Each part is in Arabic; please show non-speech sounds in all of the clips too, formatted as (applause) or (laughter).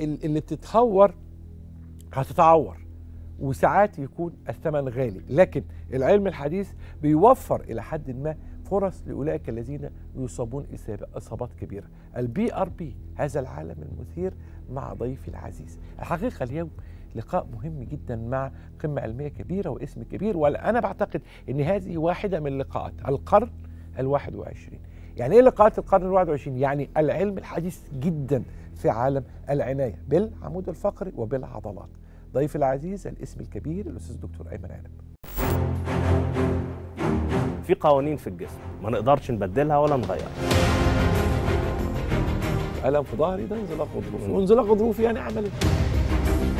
اللي بتتهور هتتعور وساعات يكون الثمن غالي لكن العلم الحديث بيوفر إلى حد ما فرص لأولئك الذين يصابون إصابات كبيرة البي آر بي هذا العالم المثير مع ضيفي العزيز الحقيقة اليوم لقاء مهم جدا مع قمة علمية كبيرة واسم كبير وأنا بعتقد أن هذه واحدة من لقاءات القرن الواحد وعشرين يعني إيه لقاءات القرن الواحد وعشرين يعني العلم الحديث جدا في عالم العناية بالعمود الفقري وبالعضلات ضيف العزيز الاسم الكبير الأستاذ الدكتور أيمن عالم في قوانين في الجسم ما نقدرش نبدلها ولا نغيرها الم في ظهري ده انزلاق غضروف وانزلاق غضروف يعني عمل إيه؟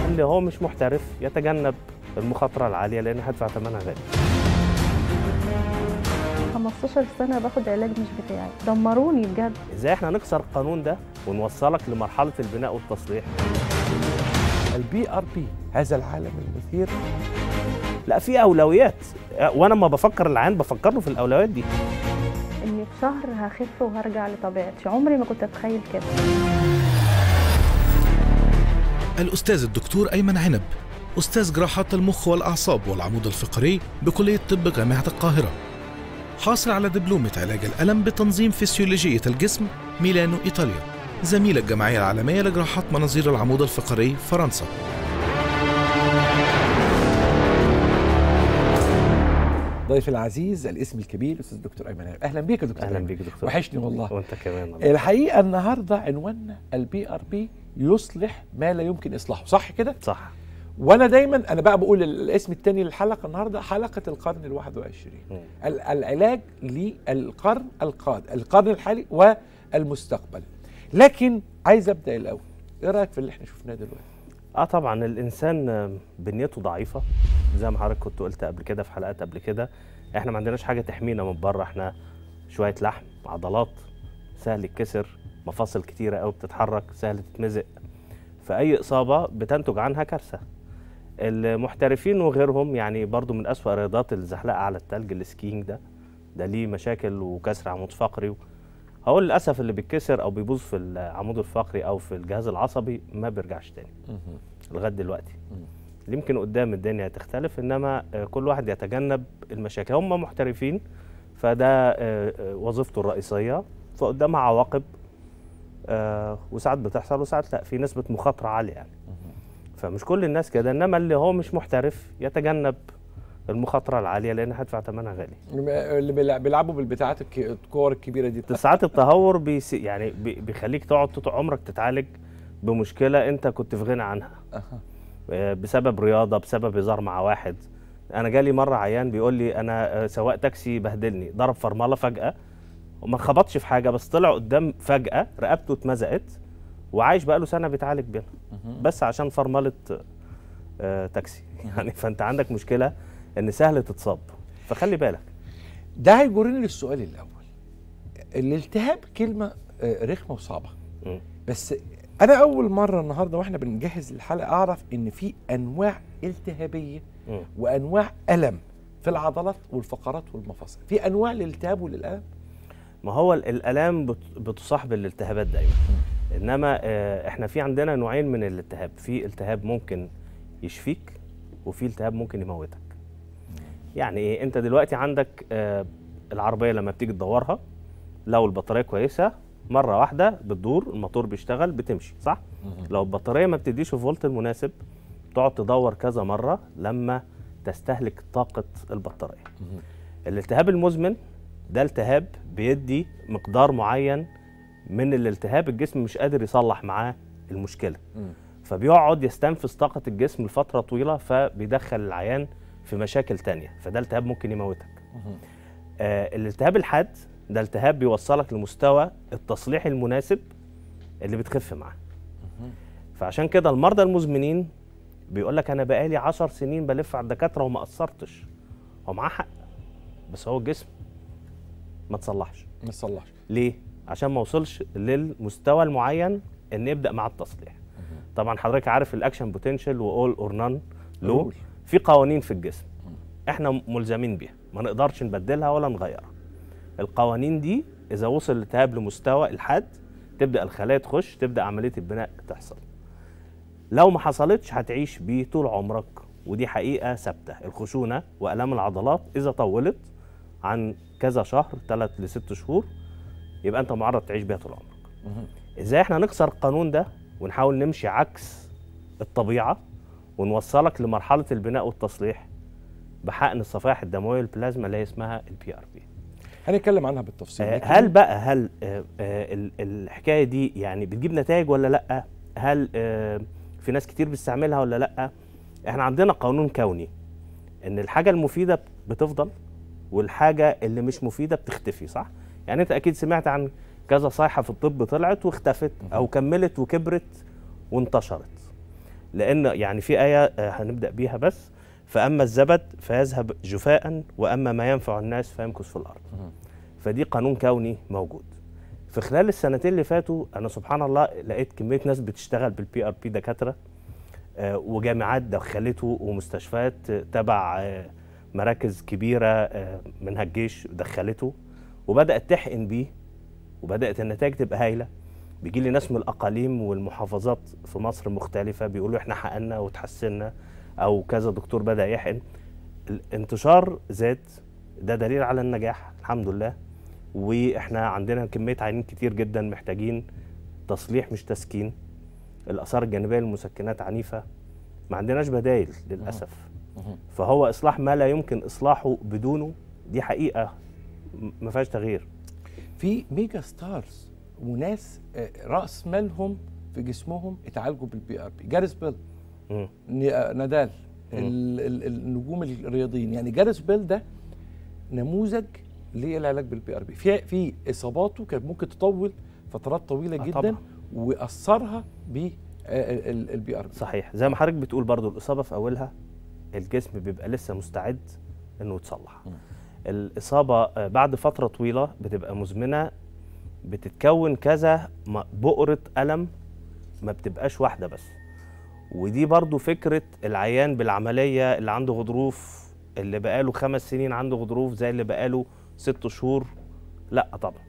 اللي هو مش محترف يتجنب المخاطره العاليه لان هدفع ثمنها غالي 15 سنه باخد علاج مش بتاعي دمروني بجد ازاي احنا نكسر القانون ده ونوصلك لمرحله البناء والتصليح البي ار بي هذا العالم المثير لا في اولويات وانا ما بفكر العين بفكر له في الاولويات دي اني في شهر هخف وهرجع لطبيعتي عمري ما كنت اتخيل كده الاستاذ الدكتور ايمن عنب استاذ جراحات المخ والاعصاب والعمود الفقري بكليه طب جامعه القاهره حاصل على دبلومة علاج الألم بتنظيم فسيولوجية الجسم ميلانو إيطاليا زميل الجمعية العالمية لجراحات مناظير العمود الفقري فرنسا ضيف العزيز الاسم الكبير الاستاذ دكتور ايمن اهلا بيك يا دكتور اهلا بيك دكتور وحشني والله وانت كمان الله. الحقيقه النهارده عنواننا البي ار بي يصلح ما لا يمكن اصلاحه صح كده صح وانا دايما انا بقى بقول الاسم الثاني للحلقه النهارده حلقه القرن ال 21 العلاج للقرن القادم القرن الحالي والمستقبل لكن عايز ابدا الاول ايه رايك في اللي احنا شفناه دلوقتي اه طبعا الانسان بنيته ضعيفه زي ما حضرتك كنت قلت قبل كده في حلقات قبل كده احنا ما عندناش حاجه تحمينا من بره احنا شويه لحم عضلات سهل يتكسر مفاصل كتيره قوي بتتحرك سهل تتمزق فاي اصابه بتنتج عنها كارثه المحترفين وغيرهم يعني برضو من أسوأ رياضات الزحلقة على التلج السكينج ده ده ليه مشاكل وكسر عمود فقري هو للاسف اللي بيتكسر او بيبوظ في العمود الفقري او في الجهاز العصبي ما بيرجعش تاني لغايه دلوقتي يمكن قدام الدنيا تختلف انما آه، كل واحد يتجنب المشاكل هم محترفين فده آه، آه، وظيفته الرئيسيه فقدامها عواقب وساعات بتحصل وساعات لا في نسبه مخاطره عاليه يعني فمش كل الناس كده انما اللي هو مش محترف يتجنب المخاطره العاليه لان هيدفع ثمنها غالي اللي بيلعبوا بالبتاعات الكور الكبيره دي (laughs) ساعات التهور بيسي يعني بيخليك تقعد طول عمرك تتعالج بمشكله انت كنت في غنى عنها آه، بسبب رياضه بسبب هزار مع واحد انا جالي مره عيان بيقول لي انا آه، سواق تاكسي بهدلني ضرب فرمله فجاه وما خبطش في حاجه بس طلع قدام فجاه رقبته اتمزقت وعايش بقاله سنه بيتعالج بيها بس عشان فرمله آه تاكسي يعني فانت عندك مشكله ان سهل تتصاب فخلي بالك ده هيجرني للسؤال الاول الالتهاب كلمه آه، رخمه وصعبه بس انا اول مره النهارده واحنا بنجهز الحلقه اعرف ان في انواع التهابيه وانواع الم في العضلات والفقرات والمفاصل في انواع للالتهاب وللالم ما هو الالام بتصاحب الالتهابات دايما انما آه، احنا في عندنا نوعين من الالتهاب في التهاب ممكن يشفيك وفي التهاب ممكن يموتك يعني ايه انت دلوقتي عندك آه، العربيه لما بتيجي تدورها لو البطاريه كويسه مره واحده بتدور الموتور بيشتغل بتمشي صح لو البطاريه ما بتديش الفولت المناسب تقعد تدور كذا مره لما تستهلك طاقه البطاريه الالتهاب المزمن ده التهاب بيدي مقدار معين من الالتهاب الجسم مش قادر يصلح معاه المشكله م. فبيقعد يستنفذ طاقه الجسم لفتره طويله فبيدخل العيان في مشاكل تانية فده التهاب ممكن يموتك آه الالتهاب الحاد ده التهاب بيوصلك لمستوى التصليح المناسب اللي بتخف معاه فعشان كده المرضى المزمنين بيقول لك انا بقالي 10 سنين بلف على الدكاتره وما قصرتش هو معاه حق بس هو الجسم ما تصلحش ما تصلحش ليه عشان ما اوصلش للمستوى المعين ان ابدا مع التصليح طبعا حضرتك عارف الاكشن بوتنشال واول اور نان لو في قوانين في الجسم احنا ملزمين بيها ما نقدرش نبدلها ولا نغيرها القوانين دي اذا وصل التهاب لمستوى الحد تبدا الخلايا تخش تبدا عمليه البناء تحصل لو ما حصلتش هتعيش بيه طول عمرك ودي حقيقه ثابته الخشونه والام العضلات اذا طولت عن كذا شهر ثلاث لست شهور يبقى انت معرض تعيش بيها طول عمرك ازاي احنا نكسر القانون ده ونحاول نمشي عكس الطبيعه ونوصلك لمرحله البناء والتصليح بحقن الصفائح الدمويه البلازما اللي هي اسمها البي ار بي هنتكلم عنها بالتفصيل آه هل بقى هل آه آه الحكايه دي يعني بتجيب نتائج ولا لا هل آه، في ناس كتير بتستعملها ولا لا احنا عندنا قانون كوني ان الحاجه المفيده بتفضل والحاجه اللي مش مفيده بتختفي صح يعني انت اكيد سمعت عن كذا صيحه في الطب طلعت واختفت او كملت وكبرت وانتشرت لان يعني في ايه آه، هنبدا بيها بس فاما الزبد فيذهب جفاء واما ما ينفع الناس فيمكث في الارض فدي قانون كوني موجود في خلال السنتين اللي فاتوا انا سبحان الله لقيت كميه ناس بتشتغل بالبي ار بي دكاتره آه، وجامعات دخلته ومستشفيات تبع آه، مراكز كبيره منها الجيش دخلته وبدات تحقن بيه وبدات النتائج تبقى هايله بيجي لي ناس من الاقاليم والمحافظات في مصر مختلفه بيقولوا احنا حقنا وتحسنا او كذا دكتور بدا يحقن الانتشار زاد ده دليل على النجاح الحمد لله واحنا عندنا كميه عيانين كتير جدا محتاجين تصليح مش تسكين الاثار الجانبيه للمسكنات عنيفه ما عندناش بدايل للاسف فهو اصلاح ما لا يمكن اصلاحه بدونه دي حقيقه ما فيهاش تغيير في ميجا ستارز وناس آه، راس مالهم في جسمهم اتعالجوا بالبي ار بي جاريس بيل آه، نادال النجوم الرياضيين يعني جاريس بيل ده نموذج للعلاج بالبي ار بي في في اصاباته كانت ممكن تطول فترات طويله آه، جدا طبعا. واثرها بالبي ار بي صحيح زي ما حضرتك بتقول برضو الاصابه في اولها الجسم بيبقى لسه مستعد انه يتصلح الاصابه آه، بعد فتره طويله بتبقى مزمنه بتتكون كذا بؤره الم ما بتبقاش واحده بس ودي برضو فكره العيان بالعمليه اللي عنده غضروف اللي بقاله خمس سنين عنده غضروف زي اللي بقاله ست شهور لا طبعا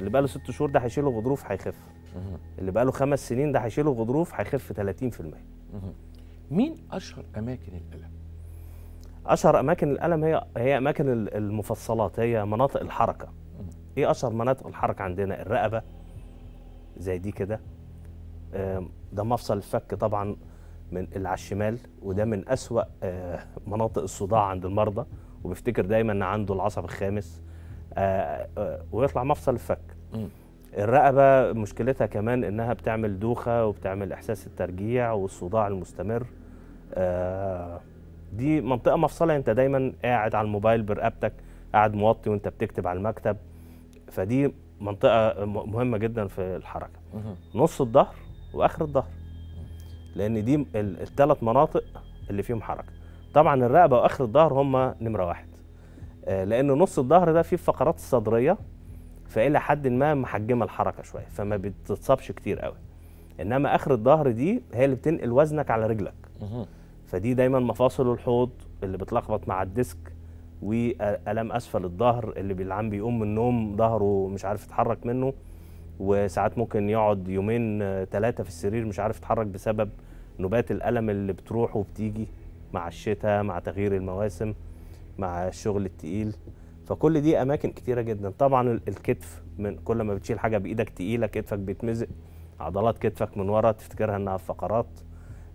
اللي بقاله ست شهور ده هيشيله غضروف هيخف اللي بقاله خمس سنين ده هيشيله غضروف هيخف 30% مين اشهر اماكن الالم اشهر اماكن الالم هي هي اماكن المفصلات هي مناطق الحركه ايه اشهر مناطق الحركه عندنا الرقبه زي دي كده ده مفصل الفك طبعا من اللي على الشمال وده من اسوا آه، مناطق الصداع عند المرضى وبفتكر دايما ان عنده العصب الخامس آه، آه، ويطلع مفصل الفك الرقبه مشكلتها كمان انها بتعمل دوخه وبتعمل احساس الترجيع والصداع المستمر دي منطقه مفصلة انت دايما قاعد على الموبايل برقبتك قاعد موطي وانت بتكتب على المكتب فدي منطقه مهمه جدا في الحركه نص الظهر واخر الظهر لان دي الثلاث مناطق اللي فيهم حركه طبعا الرقبه واخر الظهر هم نمره واحد آه، لان نص الظهر ده فيه فقرات الصدريه فالى حد ما محجمه الحركه شويه فما بتتصابش كتير قوي انما اخر الظهر دي هي اللي بتنقل وزنك على رجلك فدي دايما مفاصل الحوض اللي بتلخبط مع الديسك والام اسفل الظهر اللي بيلعن بيقوم من النوم ظهره مش عارف يتحرك منه وساعات ممكن يقعد يومين ثلاثه في السرير مش عارف يتحرك بسبب نوبات الالم اللي بتروح وبتيجي مع الشتاء مع تغيير المواسم مع الشغل التقيل فكل دي اماكن كتيره جدا طبعا الكتف من كل ما بتشيل حاجه بايدك تقيله كتفك بيتمزق عضلات كتفك من ورا تفتكرها انها فقرات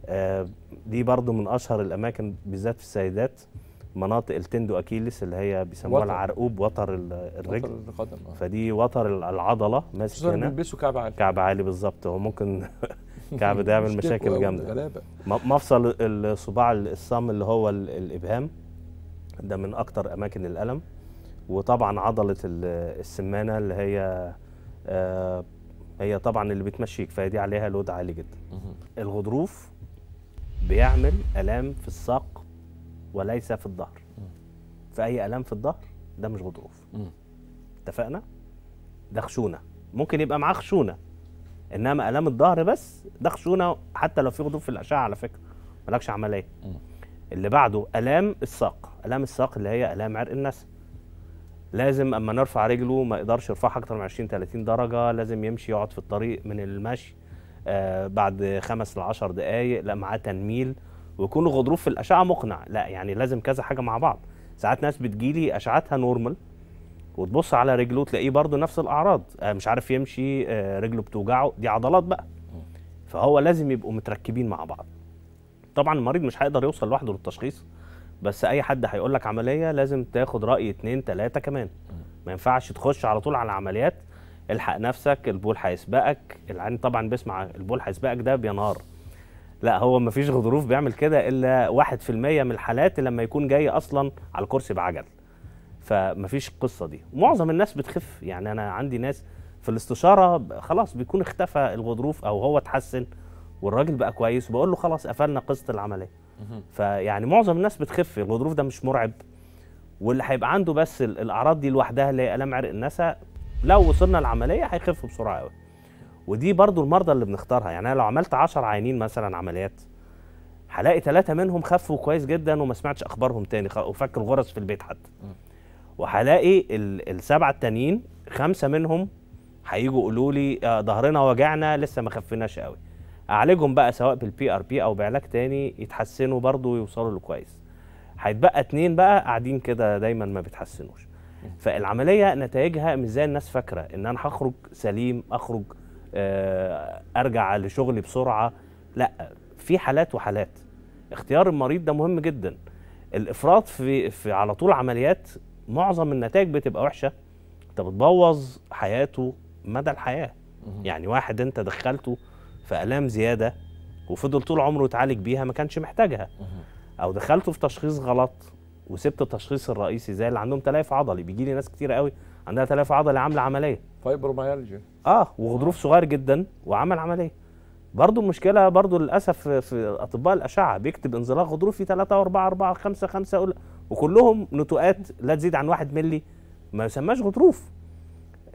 آه، دي برضو من اشهر الاماكن بالذات في السيدات مناطق التندو اكيلس اللي هي بيسموها العرقوب وتر الرجل وتر القدم آه. فدي وتر العضله ماسك هنا بيلبسوا كعب عالي كعب عالي بالظبط هو ممكن (laughs) كعب ده يعمل مشاكل جامده غلابه مفصل الصباع الصام اللي هو الابهام ده من اكتر اماكن الالم وطبعا عضله السمانه اللي هي آه هي طبعا اللي بتمشيك فهي دي عليها لود عالي جدا الغضروف بيعمل الام في الساق وليس في الظهر فاي الام في الظهر ده مش غضروف اتفقنا ده خشونه ممكن يبقى معاه خشونه انما الام الظهر بس ده خشونه حتى لو في غضروف في الاشعه على فكره مالكش عمليه اللي بعده الام الساق الام الساق اللي هي الام عرق النسل لازم اما نرفع رجله ما يقدرش يرفعها اكتر من 20 30 درجه لازم يمشي يقعد في الطريق من المشي آه، بعد خمس لعشر دقائق لا معاه تنميل ويكون الغضروف في الاشعه مقنع لا يعني لازم كذا حاجه مع بعض ساعات ناس بتجيلي اشعتها نورمال وتبص على رجله تلاقيه برضه نفس الاعراض آه، مش عارف يمشي آه، رجله بتوجعه دي عضلات بقى فهو لازم يبقوا متركبين مع بعض طبعا المريض مش هيقدر يوصل لوحده للتشخيص بس اي حد هيقول لك عمليه لازم تاخد راي اتنين تلاته كمان ما ينفعش تخش على طول على عمليات الحق نفسك البول هيسبقك العين طبعا بيسمع البول هيسبقك ده بينهار لا هو ما فيش غضروف بيعمل كده الا 1% من الحالات لما يكون جاي اصلا على الكرسي بعجل فما فيش القصه دي معظم الناس بتخف يعني انا عندي ناس في الاستشاره خلاص بيكون اختفى الغضروف او هو اتحسن والراجل بقى كويس وبقول له خلاص قفلنا قصه العمليه فيعني معظم الناس بتخف الغضروف ده مش مرعب واللي هيبقى عنده بس الاعراض دي لوحدها اللي هي الام عرق النسا لو وصلنا العمليه هيخفوا بسرعه قوي ودي برضو المرضى اللي بنختارها يعني انا لو عملت 10 عيانين مثلا عمليات هلاقي ثلاثة منهم خفوا كويس جدا وما سمعتش اخبارهم تاني وفك الغرز في البيت حتى وهلاقي السبعه التانيين خمسه منهم هيجوا يقولوا لي آه، ظهرنا وجعنا لسه ما خفناش قوي اعالجهم بقى سواء بالبي ار بي او بعلاج تاني يتحسنوا برضه ويوصلوا لكويس هيتبقى اتنين بقى قاعدين كده دايما ما بيتحسنوش فالعمليه نتائجها مش زي الناس فاكره ان انا هخرج سليم اخرج آه، ارجع لشغلي بسرعه لا في حالات وحالات اختيار المريض ده مهم جدا الافراط في, في على طول عمليات معظم النتائج بتبقى وحشه انت بتبوظ حياته مدى الحياه يعني واحد انت دخلته في الام زياده وفضل طول عمره يتعالج بيها ما كانش محتاجها او دخلته في تشخيص غلط وسبت التشخيص الرئيسي زي اللي عندهم تلاف عضلي بيجي لي ناس كتير قوي عندها تلاف عضلي عامله عمليه فايبروميالجيا اه وغضروف صغير جدا وعمل عمليه برضه المشكله برضه للاسف في اطباء الاشعه بيكتب انزلاق غضروفي 3 و4 4 5 5 وكلهم نتوءات لا تزيد عن 1 مللي ما يسماش غضروف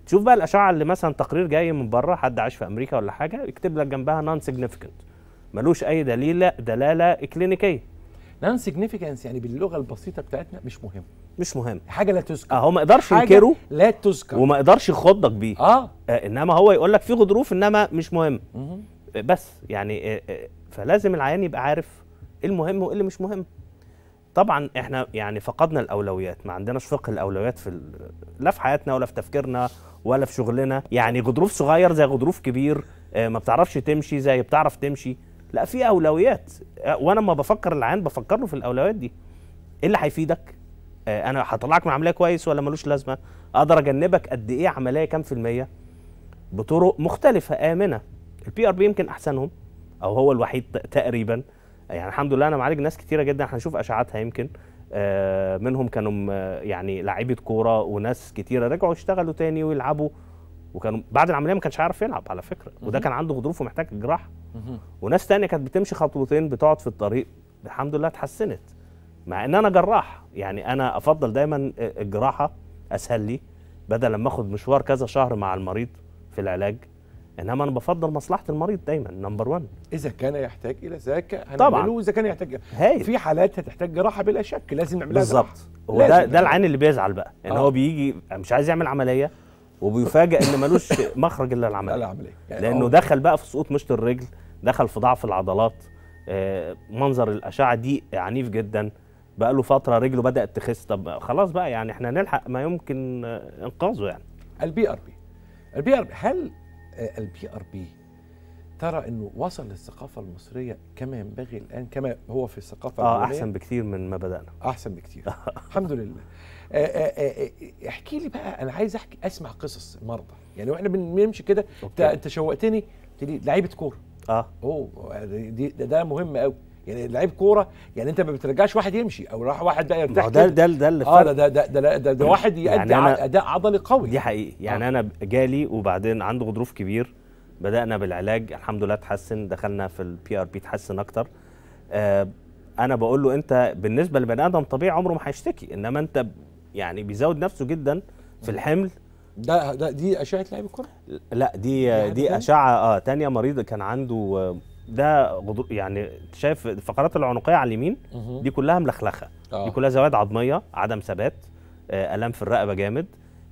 تشوف بقى الاشعه اللي مثلا تقرير جاي من بره حد عايش في امريكا ولا حاجه يكتب لك جنبها نون سيجنيفيكانت ملوش اي دليل دلاله كلينيكيه نون سيجنيفيكانس يعني باللغه البسيطه بتاعتنا مش مهم مش مهم حاجه لا تذكر اه هو ما يقدرش ينكره لا تذكر وما يقدرش يخضك بيه آه. آه انما هو يقول لك في غضروف انما مش مهم آه بس يعني آه آه فلازم العيان يبقى عارف ايه المهم وايه اللي مش مهم طبعا احنا يعني فقدنا الاولويات ما عندناش فقه الاولويات في لا في حياتنا ولا في تفكيرنا ولا في شغلنا يعني غضروف صغير زي غضروف كبير آه، ما بتعرفش تمشي زي بتعرف تمشي لا في اولويات وانا لما بفكر العيان بفكر له في الاولويات دي ايه اللي هيفيدك آه، انا هطلعك من عمليه كويس ولا ملوش لازمه اقدر اجنبك قد ايه عمليه كام في الميه بطرق مختلفه امنه البي ار بي يمكن احسنهم او هو الوحيد تقريبا يعني الحمد لله انا معالج ناس كتيره جدا هنشوف اشعاعاتها يمكن آه، منهم كانوا يعني لعيبه كوره وناس كتيره رجعوا يشتغلوا تاني ويلعبوا وكان بعد العمليه ما كانش عارف يلعب على فكره وده كان عنده غضروف ومحتاج جراحه وناس تانية كانت بتمشي خطوتين بتقعد في الطريق الحمد لله اتحسنت مع ان انا جراح يعني انا افضل دايما الجراحه اسهل لي بدل لما اخد مشوار كذا شهر مع المريض في العلاج انما انا بفضل مصلحه المريض دايما نمبر 1 اذا كان يحتاج الى ذاك هنعمله اذا كان يحتاج هاي. في حالات هتحتاج جراحه بلا شك لازم نعملها بالظبط هو ده ده العين اللي بيزعل بقى ان آه. هو بيجي مش عايز يعمل عمليه وبيفاجئ ان ملوش مخرج الا العمليه العمليه يعني لانه دخل بقى في سقوط مشط الرجل دخل في ضعف العضلات آه، منظر الاشعه دي عنيف جدا بقى له فتره رجله بدات تخس طب خلاص بقى يعني احنا هنلحق ما يمكن انقاذه يعني البي ار بي البي ار بي هل آه، البي ار بي ترى انه وصل للثقافه المصريه كما ينبغي الان كما هو في الثقافه اه احسن بكتير من ما بدانا احسن بكتير (laughs) الحمد لله آه، آه، آه، احكي لي بقى انا عايز احكي اسمع قصص المرضى يعني واحنا بنمشي كده انت شوقتني لعيبه كوره اه اوه دي ده, ده مهم قوي يعني لعيب كوره يعني انت ما بترجعش واحد يمشي او راح واحد بقى يرتاح ده ده ده اللي اه ده ده ده, ده, ده, ده واحد يؤدي يعني اداء عضلي قوي دي حقيقي يعني آه. انا جالي وبعدين عنده غضروف كبير بدانا بالعلاج الحمد لله تحسن دخلنا في البي ار بي تحسن اكتر آه، انا بقول له انت بالنسبه لبني ادم طبيعي عمره ما هيشتكي انما انت يعني بيزود نفسه جدا في الحمل ده ده دي اشعه لعيب الكره لا دي دي اشعه اه تانية مريض كان عنده ده غضو يعني شايف الفقرات العنقيه على اليمين دي كلها ملخلخه دي آه. كلها زوايا عظميه عدم ثبات آه، الام في الرقبه جامد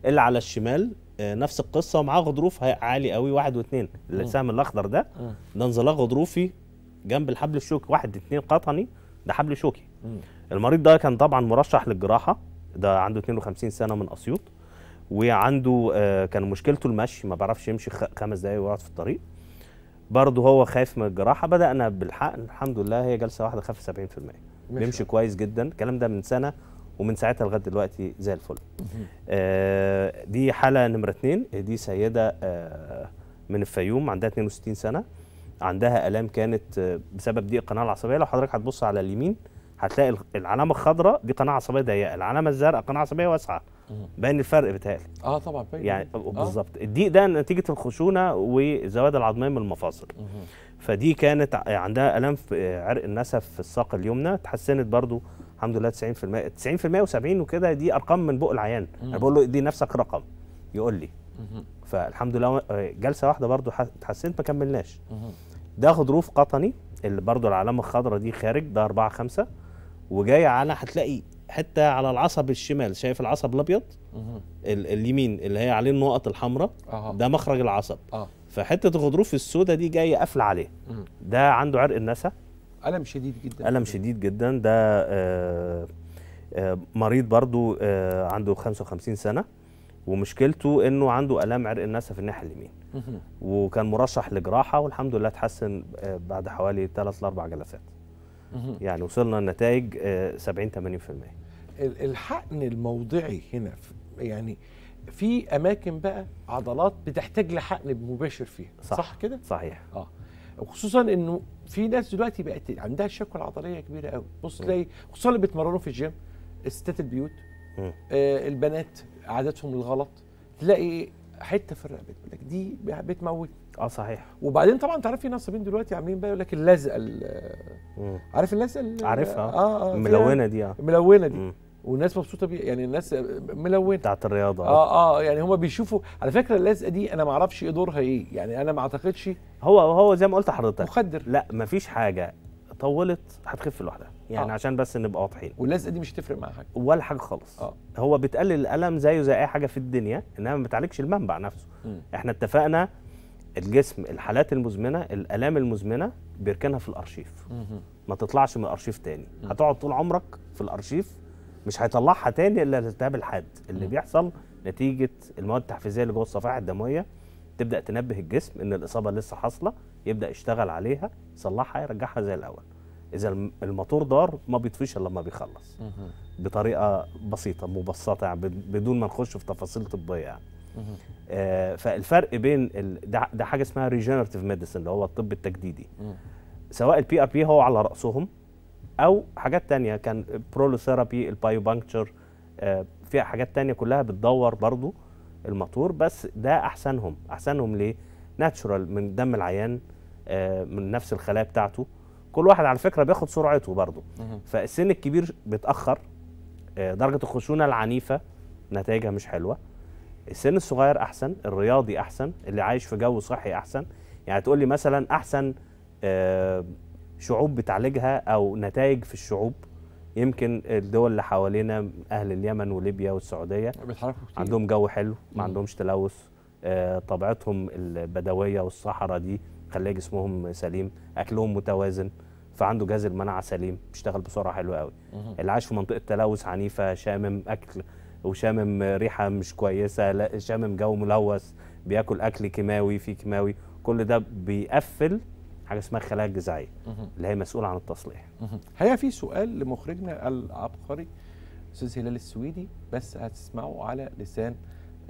اللي على الشمال آه، نفس القصه ومعاه غضروف عالي قوي واحد واثنين السهم الاخضر ده ده انزلاق غضروفي جنب الحبل الشوكي واحد اثنين قطني ده حبل شوكي المريض ده كان طبعا مرشح للجراحه ده عنده 52 سنه من اسيوط وعنده آه، كان مشكلته المشي ما بيعرفش يمشي خمس دقايق ويقعد في الطريق برضه هو خايف من الجراحه بدانا بالحقن الحمد لله هي جلسه واحده خف 70% بيمشي كويس جدا الكلام ده من سنه ومن ساعتها لغايه دلوقتي زي الفل. آه دي حاله نمره اثنين دي سيده آه من الفيوم عندها 62 سنه عندها الام كانت آه، بسبب ضيق القناه العصبيه لو حضرتك هتبص على اليمين هتلاقي العلامه الخضراء دي قناه عصبيه ضيقه العلامه الزرقاء قناه عصبيه واسعه باين الفرق بتهيألي اه طبعا باين يعني آه. آه، بالظبط آه. الضيق ده نتيجه الخشونه وزواد العظميه من المفاصل فدي كانت عندها الام في عرق النسف في الساق اليمنى تحسنت برضو الحمد لله 90% 90% و70 وكده دي ارقام من بق العيان انا بقول له ادي نفسك رقم يقول لي فالحمد لله آه، جلسه واحده برضو اتحسنت ما كملناش ده غضروف قطني اللي برضو العلامه الخضراء دي خارج ده 4 5 وجاي على هتلاقي حته على العصب الشمال شايف العصب الابيض اليمين اللي هي عليه النقط الحمراء ده مخرج العصب أه. فحته الغضروف السوداء دي جايه قافله عليه ده عنده عرق النسا ألم شديد جدا ألم شديد جدا ده آه، آه، مريض برضو آه، عنده 55 سنة ومشكلته انه عنده الام عرق الناسا في الناحيه اليمين وكان مرشح لجراحه والحمد لله اتحسن بعد حوالي 3 ل 4 جلسات يعني وصلنا لنتائج 70 80% الحقن الموضعي هنا يعني في اماكن بقى عضلات بتحتاج لحقن مباشر فيها صح, صح كده صحيح اه وخصوصا انه في ناس دلوقتي بقت عندها شكوى عضليه كبيره قوي بص تلاقي خصوصا اللي بيتمرنوا في الجيم ستات البيوت آه البنات عاداتهم الغلط تلاقي حته في الرقبه لك دي بتموت اه صحيح وبعدين طبعا تعرف في نصابين دلوقتي عاملين بقى يقول لك اللزقه عارف اللزقه عارفها اه, آه ملونه دي اه ملونه دي والناس مبسوطه بيه يعني الناس ملونه بتاعت الرياضه اه اه يعني هم بيشوفوا على فكره اللزقه دي انا ما اعرفش ايه دورها ايه يعني انا ما اعتقدش هو هو زي ما قلت لحضرتك مخدر لا ما فيش حاجه طولت هتخف لوحدها يعني آه. عشان بس نبقى واضحين واللزقه دي مش هتفرق مع حاجه ولا حاجه خالص آه. هو بتقلل الالم زيه زي اي حاجه في الدنيا انها ما بتعالجش المنبع نفسه م. احنا اتفقنا الجسم الحالات المزمنه الالام المزمنه بيركنها في الارشيف م. ما تطلعش من الارشيف تاني م. هتقعد طول عمرك في الارشيف مش هيطلعها تاني الا الالتهاب الحاد اللي بيحصل نتيجه المواد التحفيزيه اللي جوه الصفائح الدمويه تبدا تنبه الجسم ان الاصابه لسه حاصله يبدا يشتغل عليها يصلحها يرجعها زي الاول اذا الموتور دار ما بيطفيش الا لما بيخلص بطريقه بسيطه مبسطه يعني بدون ما نخش في تفاصيل طبيه يعني آه فالفرق بين ال... ده, ده حاجه اسمها ريجنريتيف ميديسن اللي هو الطب التجديدي سواء البي ار بي هو على راسهم او حاجات تانية كان برولوثيرابي بانكتشر فيها حاجات تانية كلها بتدور برضو المطور بس ده احسنهم احسنهم ليه ناتشورال من دم العيان آه، من نفس الخلايا بتاعته كل واحد على فكره بياخد سرعته برضو فالسن الكبير بيتاخر آه، درجه الخشونه العنيفه نتائجها مش حلوه السن الصغير احسن الرياضي احسن اللي عايش في جو صحي احسن يعني تقول لي مثلا احسن آه، شعوب بتعالجها او نتائج في الشعوب يمكن الدول اللي حوالينا اهل اليمن وليبيا والسعوديه كتير عندهم جو حلو ما عندهمش تلوث آه، طبيعتهم البدويه والصحراء دي خليه جسمهم سليم اكلهم متوازن فعنده جهاز المناعه سليم بيشتغل بسرعه حلوه قوي اللي عايش في منطقه تلوث عنيفه شامم اكل وشامم ريحه مش كويسه لا شامم جو ملوث بياكل اكل كيماوي فيه كيماوي كل ده بيقفل حاجه اسمها الخلايا الجذعيه اللي هي مسؤوله عن التصليح هيا في سؤال لمخرجنا العبقري استاذ هلال السويدي بس هتسمعه على لسان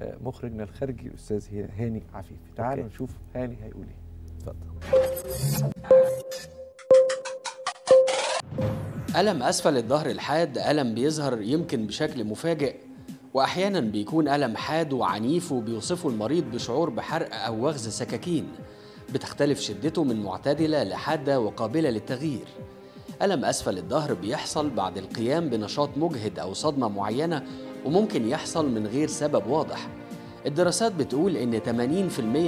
آه، مخرجنا الخارجي الاستاذ هاني عفيفي تعالوا نشوف هاني هيقول ايه اتفضل ألم أسفل الظهر الحاد ألم بيظهر يمكن بشكل مفاجئ وأحيانا بيكون ألم حاد وعنيف وبيوصفه المريض بشعور بحرق أو وغز سكاكين بتختلف شدته من معتدلة لحادة وقابلة للتغيير ألم أسفل الظهر بيحصل بعد القيام بنشاط مجهد أو صدمة معينة وممكن يحصل من غير سبب واضح الدراسات بتقول إن 80%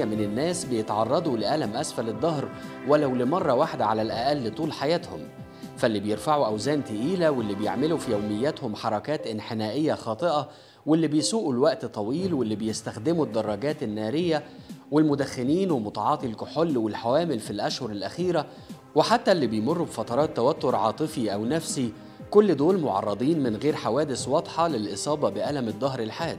من الناس بيتعرضوا لألم أسفل الظهر ولو لمرة واحدة على الأقل طول حياتهم فاللي بيرفعوا أوزان تقيلة واللي بيعملوا في يومياتهم حركات انحنائية خاطئة واللي بيسوقوا الوقت طويل واللي بيستخدموا الدراجات النارية والمدخنين ومتعاطي الكحول والحوامل في الأشهر الأخيرة وحتى اللي بيمروا بفترات توتر عاطفي أو نفسي كل دول معرضين من غير حوادث واضحة للإصابة بألم الظهر الحاد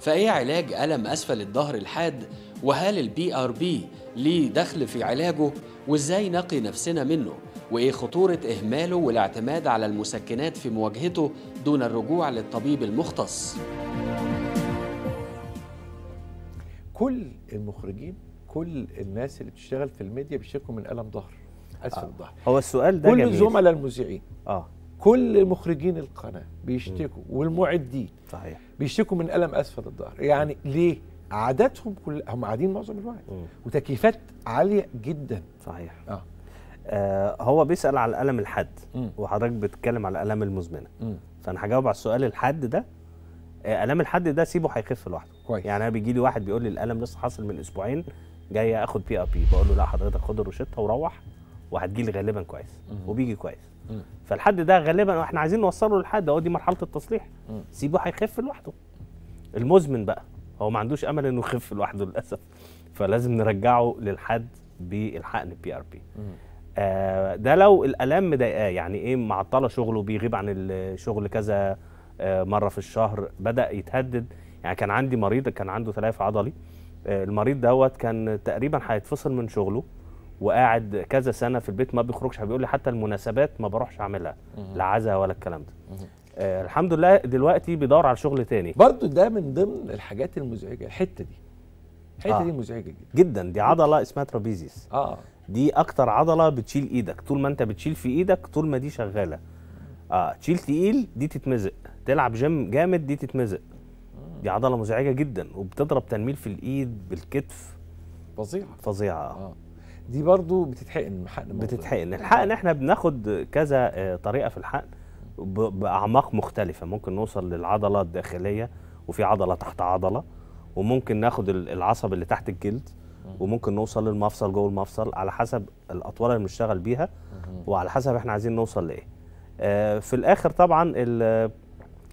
فإيه علاج ألم أسفل الظهر الحاد وهل البي ار بي ليه دخل في علاجه وإزاي نقي نفسنا منه وإيه خطورة إهماله والاعتماد على المسكنات في مواجهته دون الرجوع للطبيب المختص كل المخرجين كل الناس اللي بتشتغل في الميديا بيشتكوا من الم ظهر اسفل آه. الظهر هو السؤال ده كل الزملاء زملاء المذيعين اه كل مخرجين القناه بيشتكوا والمعدين صحيح بيشتكوا من الم اسفل الظهر يعني ليه عاداتهم كل هم قاعدين معظم الوقت وتكييفات عاليه جدا صحيح آه. آه هو بيسال على الالم الحاد وحضرتك بتتكلم على الالام المزمنه م. فانا هجاوب على السؤال الحاد ده آه الام الحاد ده سيبه هيخف لوحده كويس يعني انا بيجي لي واحد بيقول لي الالم لسه حاصل من اسبوعين جاي اخد بي ار بي بقول له لا حضرتك خد الروشته وروح وهتجي لي غالبا كويس مم. وبيجي كويس مم. فالحد ده غالبا احنا عايزين نوصله لحد هو دي مرحله التصليح مم. سيبه هيخف لوحده المزمن بقى هو ما عندوش امل انه يخف لوحده للاسف (laughs) فلازم نرجعه للحد بالحقن البي ار بي آه ده لو الالام مضايقاه يعني ايه معطله شغله بيغيب عن الشغل كذا آه مره في الشهر بدا يتهدد يعني كان عندي مريض كان عنده تلاف عضلي آه، المريض دوت كان تقريبا هيتفصل من شغله وقاعد كذا سنه في البيت ما بيخرجش بيقول لي حتى المناسبات ما بروحش اعملها لا عزا ولا الكلام ده آه الحمد لله دلوقتي بيدور على شغل تاني برضو ده من ضمن الحاجات المزعجه الحته دي الحته آه. دي مزعجه جدا جدا دي عضله اسمها ترابيزيس اه دي اكتر عضله بتشيل ايدك طول ما انت بتشيل في ايدك طول ما دي شغاله اه تشيل تقيل دي تتمزق تلعب جيم جامد دي تتمزق دي عضله مزعجه جدا وبتضرب تنميل في الايد بالكتف فظيعه فظيعه آه. دي برضو بتتحقن حقن بتتحقن الحقن احنا بناخد كذا آه، طريقه في الحقن باعماق مختلفه ممكن نوصل للعضله الداخليه وفي عضله تحت عضله وممكن ناخد العصب اللي تحت الجلد وممكن نوصل للمفصل جوه المفصل على حسب الاطوال اللي بنشتغل بيها وعلى حسب احنا عايزين نوصل لايه آه، في الاخر طبعا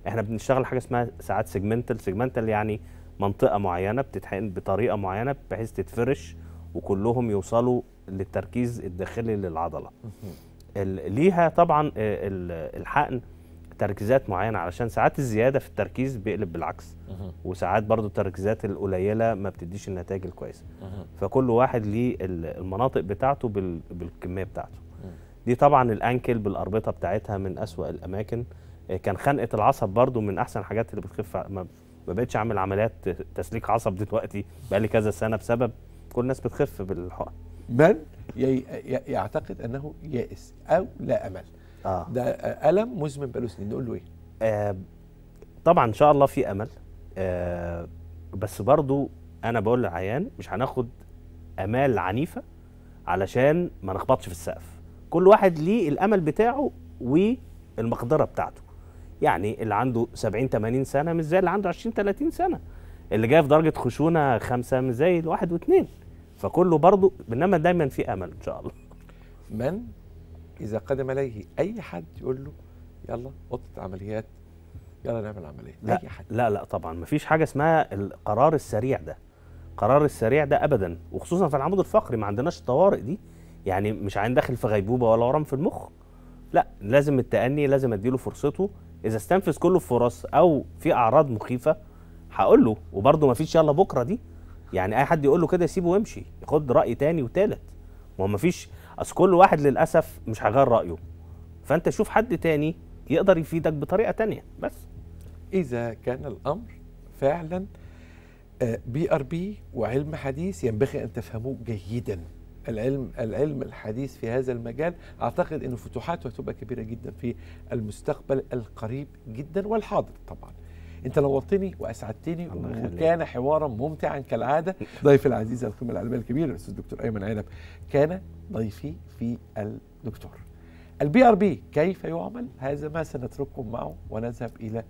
احنا بنشتغل حاجه اسمها ساعات سيجمنتال سيجمنتال يعني منطقه معينه بتتحقن بطريقه معينه بحيث تتفرش وكلهم يوصلوا للتركيز الداخلي للعضله ليها طبعا الحقن تركيزات معينه علشان ساعات الزياده في التركيز بيقلب بالعكس وساعات برضو التركيزات القليله ما بتديش النتائج الكويسه فكل واحد ليه المناطق بتاعته بالكميه بتاعته دي طبعا الانكل بالاربطه بتاعتها من اسوا الاماكن آه، كان خنقه العصب برضو من احسن الحاجات اللي بتخف ما بقتش اعمل عمليات تسليك عصب دلوقتي بقى لي كذا سنه بسبب كل الناس بتخف بالحقن من يعتقد انه يائس او لا امل آه. ده الم مزمن بقاله سنين نقول له ايه آه طبعا ان شاء الله في امل آه بس برضو انا بقول للعيان مش هناخد امال عنيفه علشان ما نخبطش في السقف كل واحد ليه الامل بتاعه والمقدره بتاعته يعني اللي عنده 70 80 سنه مش زي اللي عنده 20 30 سنه اللي جاي في درجه خشونه خمسه مش زي الواحد واثنين فكله برضه انما دايما في امل ان شاء الله من اذا قدم اليه اي حد يقول له يلا قطة عمليات يلا نعمل عمليه لا أي حد. لا لا طبعا مفيش حاجه اسمها القرار السريع ده القرار السريع ده ابدا وخصوصا في العمود الفقري ما عندناش الطوارئ دي يعني مش عين داخل في غيبوبه ولا ورم في المخ لا لازم التأني لازم اديله فرصته اذا استنفذ في فرص او في اعراض مخيفه هقول له وبرده ما فيش يلا بكره دي يعني اي حد يقول له كده سيبه وامشي خد راي تاني وتالت ما هو ما فيش اصل كل واحد للاسف مش هيغير رايه فانت شوف حد تاني يقدر يفيدك بطريقه تانية بس اذا كان الامر فعلا بي ار بي وعلم حديث ينبغي ان تفهموه جيدا العلم العلم الحديث في هذا المجال اعتقد انه فتوحاته هتبقى كبيره جدا في المستقبل القريب جدا والحاضر طبعا انت نورتني واسعدتني وكان حوارا ممتعا كالعاده (laughs) ضيف العزيز القمه العلميه الكبير الاستاذ الدكتور ايمن عنب كان ضيفي في الدكتور البي ار بي كيف يعمل هذا ما سنترككم معه ونذهب الى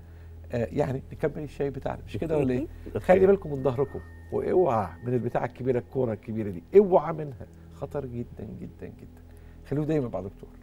آه، يعني نكمل الشاي بتاعنا مش كده ولا ايه (laughs) خلي بالكم من ظهركم واوعى من البتاعه الكبيره الكوره الكبيره دي اوعى منها خطر جدا جدا جدا خلوه دايما مع دكتور